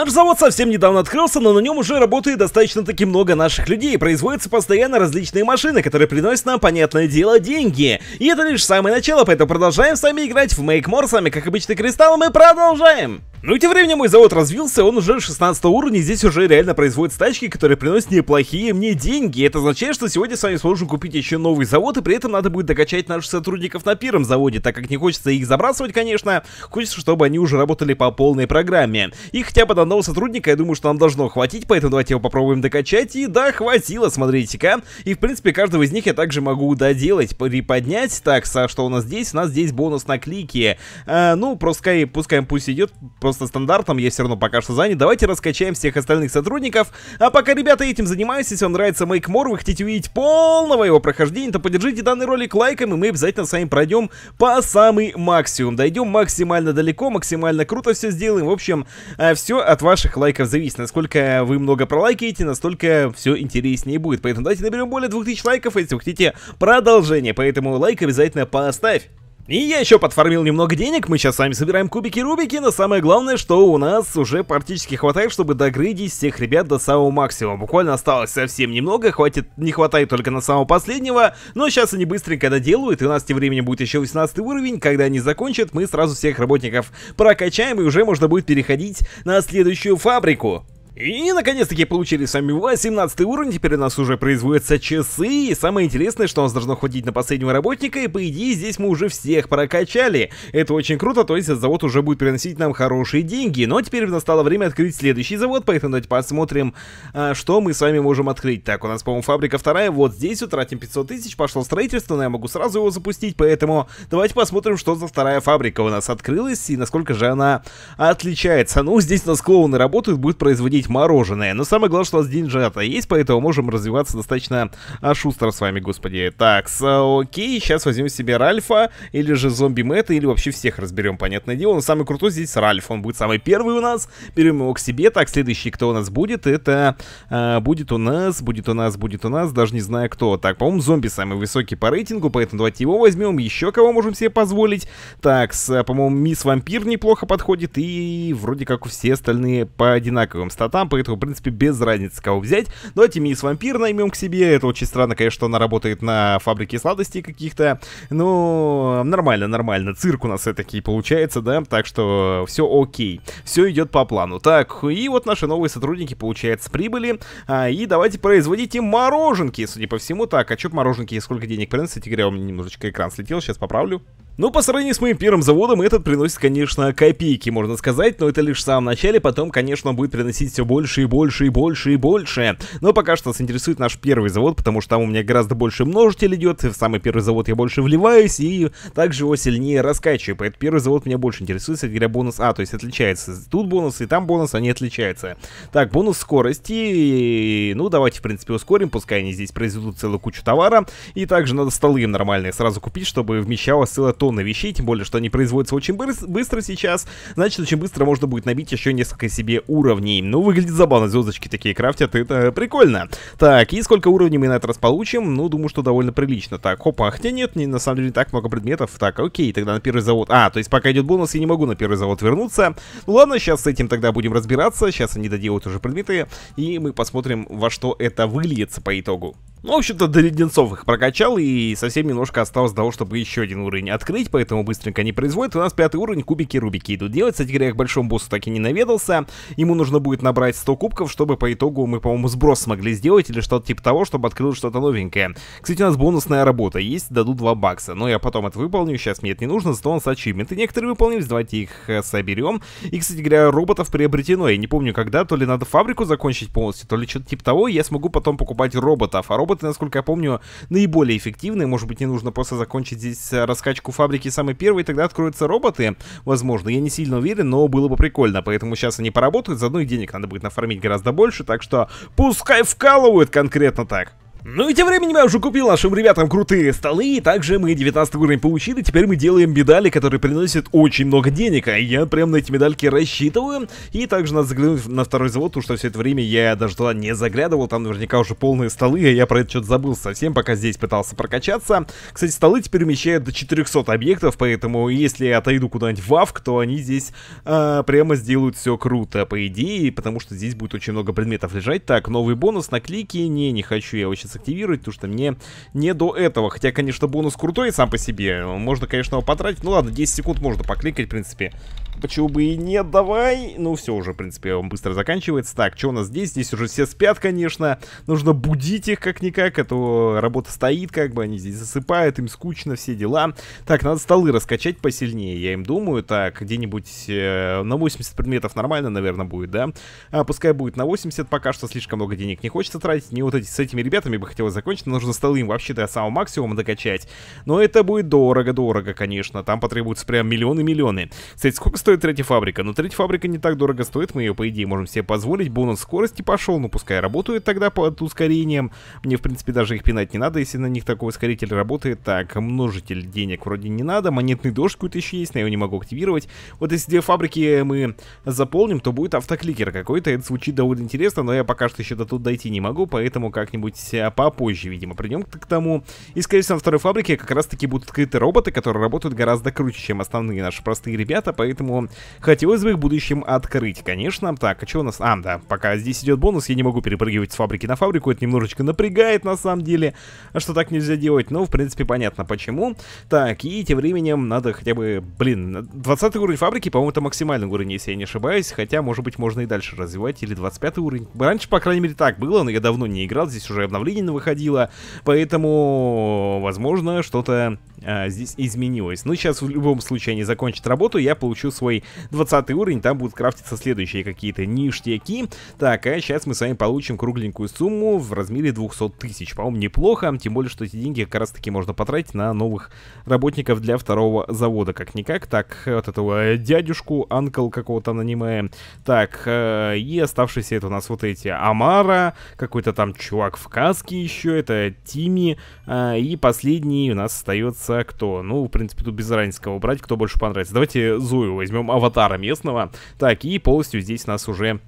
Наш завод совсем недавно открылся, но на нем уже работает достаточно-таки много наших людей. Производятся постоянно различные машины, которые приносят нам, понятное дело, деньги. И это лишь самое начало, поэтому продолжаем с вами играть в Make More. С вами, как обычный Кристалл, мы продолжаем! Ну и тем временем мой завод развился, он уже 16 уровня, и здесь уже реально производят тачки, которые приносят неплохие мне деньги. Это означает, что сегодня с вами сможем купить еще новый завод, и при этом надо будет докачать наших сотрудников на первом заводе, так как не хочется их забрасывать, конечно, хочется, чтобы они уже работали по полной программе. И хотя бы одного сотрудника, я думаю, что нам должно хватить, поэтому давайте его попробуем докачать, и да, хватило, смотрите-ка. И в принципе каждого из них я также могу доделать, приподнять. Так, а что у нас здесь? У нас здесь бонус на клики. А, ну, пускай, пускай пусть идет, просто стандартом, я все равно пока что занят. Давайте раскачаем всех остальных сотрудников. А пока, ребята, этим занимаюсь, если вам нравится Make More, вы хотите увидеть полного его прохождения, то поддержите данный ролик лайком, и мы обязательно с вами пройдем по самый максимум. Дойдем максимально далеко, максимально круто все сделаем. В общем, э, все от ваших лайков зависит. Насколько вы много пролайкаете, настолько все интереснее будет. Поэтому давайте наберем более 2000 лайков, если вы хотите продолжение. Поэтому лайк обязательно поставь. И я еще подформил немного денег, мы сейчас сами собираем кубики Рубики, но самое главное, что у нас уже практически хватает, чтобы догрыдить всех ребят до самого максимума. Буквально осталось совсем немного, хватит, не хватает только на самого последнего, но сейчас они быстренько доделают, и у нас тем временем будет еще 18 уровень, когда они закончат, мы сразу всех работников прокачаем, и уже можно будет переходить на следующую фабрику. И наконец-таки получили сами 18 уровень, теперь у нас уже производятся часы, и самое интересное, что у нас должно ходить на последнего работника, и по идее здесь мы уже всех прокачали. Это очень круто, то есть этот завод уже будет приносить нам хорошие деньги, но теперь настало время открыть следующий завод, поэтому давайте посмотрим, а, что мы с вами можем открыть. Так, у нас, по-моему, фабрика вторая, вот здесь утратим 500 тысяч, пошло строительство, но я могу сразу его запустить, поэтому давайте посмотрим, что за вторая фабрика у нас открылась, и насколько же она отличается. Ну, здесь у нас клоуны работают, будут производить купить мороженое. Но самое главное, что у нас деньжата есть, поэтому можем развиваться достаточно а, шустро с вами, господи. Так, окей, сейчас возьмем себе Ральфа, или же зомби Мэтта, или вообще всех разберем, понятное дело. Но самый крутой здесь Ральф, он будет самый первый у нас. Берем его к себе. Так, следующий, кто у нас будет, это э, будет у нас, будет у нас, будет у нас, даже не знаю кто. Так, по-моему, зомби самый высокий по рейтингу, поэтому давайте его возьмем. Еще кого можем себе позволить. Так, по-моему, мисс вампир неплохо подходит, и вроде как все остальные по одинаковым статусам там, поэтому, в принципе, без разницы, кого взять. Давайте мисс Вампир наймем к себе. Это очень странно, конечно, что она работает на фабрике сладостей каких-то. Ну, нормально, нормально. Цирк у нас все-таки получается, да? Так что все окей. Все идет по плану. Так, и вот наши новые сотрудники, получается, прибыли. А, и давайте производите мороженки, судя по всему. Так, а что мороженки и сколько денег приносит? Кстати говоря, у меня немножечко экран слетел, сейчас поправлю. Ну по сравнению с моим первым заводом, этот приносит, конечно, копейки, можно сказать, но это лишь в самом начале, потом, конечно, будет приносить все больше и больше и больше и больше. Но пока что нас интересует наш первый завод, потому что там у меня гораздо больше множитель идет, в самый первый завод я больше вливаюсь и также его сильнее раскачиваю, поэтому первый завод меня больше интересует, кстати говоря, бонус А, то есть отличается. Тут бонус и там бонус, они отличаются. Так, бонус скорости, ну давайте, в принципе, ускорим, пускай они здесь произведут целую кучу товара, и также надо столы им нормальные сразу купить, чтобы вмещалось целая то тонны вещей, тем более, что они производятся очень быстро сейчас, значит, очень быстро можно будет набить еще несколько себе уровней. Ну, выглядит забавно, звездочки такие крафтят, это прикольно. Так, и сколько уровней мы на этот раз получим? Ну, думаю, что довольно прилично. Так, опа, хотя нет, не, на самом деле не так много предметов. Так, окей, тогда на первый завод. А, то есть пока идет бонус, я не могу на первый завод вернуться. Ну ладно, сейчас с этим тогда будем разбираться, сейчас они доделают уже предметы, и мы посмотрим, во что это выльется по итогу. Ну, в общем-то, до леденцов их прокачал, и совсем немножко осталось того, чтобы еще один уровень открыть, поэтому быстренько они производят. У нас пятый уровень, кубики-рубики идут делать. Кстати говоря, я к большому боссу так и не наведался. Ему нужно будет набрать 100 кубков, чтобы по итогу мы, по-моему, сброс смогли сделать, или что-то типа того, чтобы открыл что-то новенькое. Кстати, у нас бонусная работа есть, дадут 2 бакса. Но я потом это выполню, сейчас мне это не нужно, зато у нас ачивменты некоторые выполнились, давайте их э, соберем. И, кстати говоря, роботов приобретено, я не помню когда, то ли надо фабрику закончить полностью, то ли что-то типа того, я смогу потом покупать роботов, а робот роботы, насколько я помню, наиболее эффективные. Может быть, не нужно просто закончить здесь э, раскачку фабрики самой первой, тогда откроются роботы. Возможно, я не сильно уверен, но было бы прикольно. Поэтому сейчас они поработают, заодно и денег надо будет нафармить гораздо больше. Так что пускай вкалывают конкретно так. Ну и тем временем я уже купил нашим ребятам крутые столы, и также мы 19 уровень получили, теперь мы делаем медали, которые приносят очень много денег, а я прям на эти медальки рассчитываю, и также надо заглянуть на второй завод, потому что все это время я даже туда не заглядывал, там наверняка уже полные столы, а я про это что-то забыл совсем, пока здесь пытался прокачаться. Кстати, столы теперь умещают до 400 объектов, поэтому если я отойду куда-нибудь в АВК, то они здесь а, прямо сделают все круто, по идее, потому что здесь будет очень много предметов лежать. Так, новый бонус на клики, не, не хочу я его сейчас месяц активировать, потому что мне не до этого. Хотя, конечно, бонус крутой сам по себе. Можно, конечно, его потратить. Ну ладно, 10 секунд можно покликать, в принципе. Почему бы и нет, давай. Ну, все уже, в принципе, он быстро заканчивается. Так, что у нас здесь? Здесь уже все спят, конечно. Нужно будить их как-никак, а то работа стоит, как бы они здесь засыпают, им скучно, все дела. Так, надо столы раскачать посильнее, я им думаю. Так, где-нибудь э, на 80 предметов нормально, наверное, будет, да? А, пускай будет на 80, пока что слишком много денег не хочется тратить. Не вот эти, с этими ребятами бы хотелось закончить. но Нужно столы им вообще до самого максимума докачать. Но это будет дорого-дорого, конечно. Там потребуется прям миллионы-миллионы. Кстати, сколько стоит третья фабрика? Но третья фабрика не так дорого стоит, мы ее, по идее, можем себе позволить. Бонус скорости пошел, ну пускай работают тогда под ускорением. Мне, в принципе, даже их пинать не надо, если на них такой ускоритель работает. Так, множитель денег вроде не надо, монетный дождь какой-то еще есть, но я его не могу активировать. Вот если две фабрики мы заполним, то будет автокликер какой-то, это звучит довольно интересно, но я пока что еще до тут дойти не могу, поэтому как-нибудь попозже, видимо, придем к тому. И, скорее всего, на второй фабрике как раз-таки будут открыты роботы, которые работают гораздо круче, чем основные наши простые ребята, поэтому поэтому хотелось бы их в будущем открыть, конечно. Так, а что у нас? А, да, пока здесь идет бонус, я не могу перепрыгивать с фабрики на фабрику, это немножечко напрягает на самом деле, а что так нельзя делать, но ну, в принципе понятно почему. Так, и тем временем надо хотя бы, блин, 20 уровень фабрики, по-моему, это максимальный уровень, если я не ошибаюсь, хотя, может быть, можно и дальше развивать, или 25 уровень. Раньше, по крайней мере, так было, но я давно не играл, здесь уже обновление выходило, поэтому, возможно, что-то а, здесь изменилось. Ну, сейчас в любом случае они закончат работу, я получу свой 20 уровень, там будут крафтиться следующие какие-то ништяки. Так, а сейчас мы с вами получим кругленькую сумму в размере 200 тысяч. По-моему, неплохо, тем более, что эти деньги как раз-таки можно потратить на новых работников для второго завода, как-никак. Так, вот этого дядюшку, анкл какого-то нанимаем. Так, э, и оставшиеся это у нас вот эти Амара, какой-то там чувак в каске еще, это Тими, а, и последний у нас остается понравится, кто... Ну, в принципе, тут без разницы, кого брать, кто больше понравится. Давайте Зою возьмем, аватара местного. Так, и полностью здесь нас уже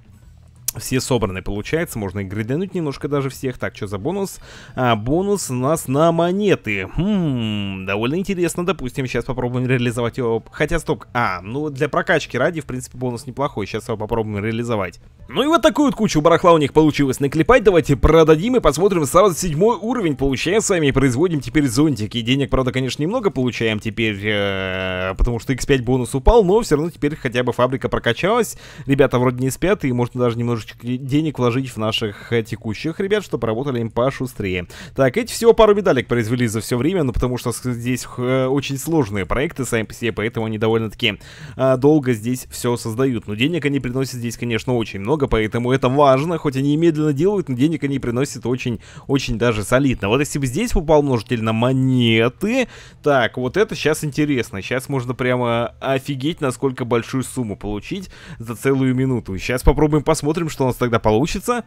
все собраны, получается, можно и грейдануть немножко даже всех. Так, что за бонус? А, бонус у нас на монеты. Хм, довольно интересно, допустим, сейчас попробуем реализовать его. Хотя, стоп, а, ну для прокачки ради, в принципе, бонус неплохой, сейчас его попробуем реализовать. Ну и вот такую вот кучу барахла у них получилось наклепать, давайте продадим и посмотрим сразу седьмой уровень, получаем с вами и производим теперь зонтики. Денег, правда, конечно, немного получаем теперь, э, потому что x5 бонус упал, но все равно теперь хотя бы фабрика прокачалась. Ребята вроде не спят и можно даже немножко немножечко денег вложить в наших э, текущих ребят, чтобы работали им пошустрее. Так, эти всего пару медалек произвели за все время, ну потому что здесь э, очень сложные проекты сами по себе, поэтому они довольно-таки э, долго здесь все создают. Но денег они приносят здесь, конечно, очень много, поэтому это важно, хоть они и медленно делают, но денег они приносят очень-очень даже солидно. Вот если бы здесь попал множитель на монеты, так, вот это сейчас интересно. Сейчас можно прямо офигеть, насколько большую сумму получить за целую минуту. Сейчас попробуем посмотрим, что у нас тогда получится?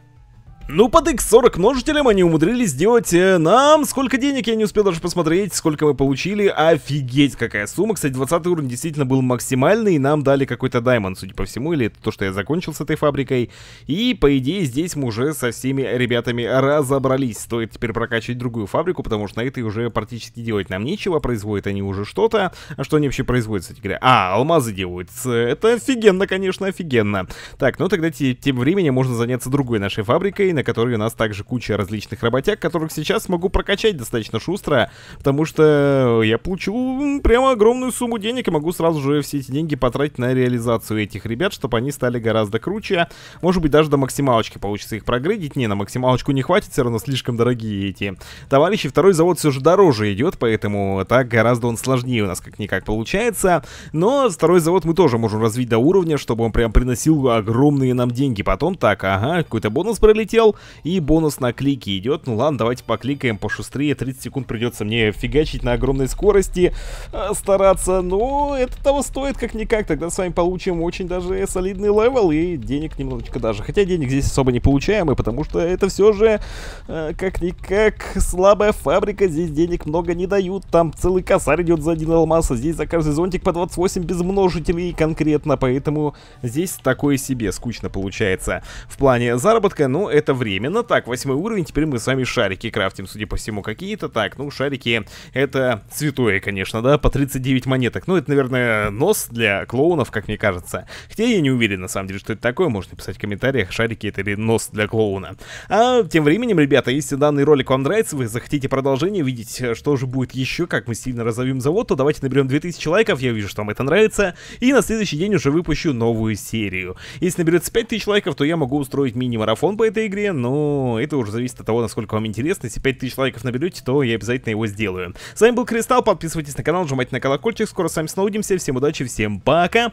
Ну, под x40 множителем они умудрились сделать э, нам... Сколько денег, я не успел даже посмотреть, сколько мы получили. Офигеть, какая сумма. Кстати, 20 уровень действительно был максимальный, и нам дали какой-то даймонд, судя по всему, или это то, что я закончил с этой фабрикой. И, по идее, здесь мы уже со всеми ребятами разобрались. Стоит теперь прокачивать другую фабрику, потому что на этой уже практически делать нам нечего. Производят они уже что-то. А что они вообще производят, кстати говоря? А, алмазы делают. Это офигенно, конечно, офигенно. Так, ну тогда тем временем можно заняться другой нашей фабрикой на которой у нас также куча различных работяг, которых сейчас смогу прокачать достаточно шустро, потому что я получил прямо огромную сумму денег и могу сразу же все эти деньги потратить на реализацию этих ребят, чтобы они стали гораздо круче. Может быть, даже до максималочки получится их прогрейдить. Не, на максималочку не хватит, все равно слишком дорогие эти товарищи. Второй завод все же дороже идет, поэтому так гораздо он сложнее у нас как-никак получается. Но второй завод мы тоже можем развить до уровня, чтобы он прям приносил огромные нам деньги. Потом так, ага, какой-то бонус пролетел, взял, и бонус на клики идет. Ну ладно, давайте покликаем пошустрее, 30 секунд придется мне фигачить на огромной скорости, э, стараться, но это того стоит как-никак, тогда с вами получим очень даже солидный левел и денег немножечко даже. Хотя денег здесь особо не получаем, и потому что это все же, э, как-никак, слабая фабрика, здесь денег много не дают, там целый косарь идет за один алмаз, а здесь за каждый зонтик по 28 без множителей конкретно, поэтому здесь такое себе скучно получается. В плане заработка, но ну, это временно. Так, восьмой уровень, теперь мы с вами шарики крафтим, судя по всему, какие-то. Так, ну, шарики это святое, конечно, да, по 39 монеток. Ну, это, наверное, нос для клоунов, как мне кажется. Хотя я не уверен, на самом деле, что это такое. Можете писать в комментариях, шарики это или нос для клоуна. А тем временем, ребята, если данный ролик вам нравится, вы захотите продолжение, видеть, э, что же будет еще, как мы сильно разовьем завод, то давайте наберем 2000 лайков, я вижу, что вам это нравится. И на следующий день уже выпущу новую серию. Если наберется 5000 лайков, то я могу устроить мини-марафон по этой игре, канале, но это уже зависит от того, насколько вам интересно. Если 5000 лайков наберете, то я обязательно его сделаю. С вами был Кристалл, подписывайтесь на канал, нажимайте на колокольчик, скоро с вами снова увидимся, всем удачи, всем пока!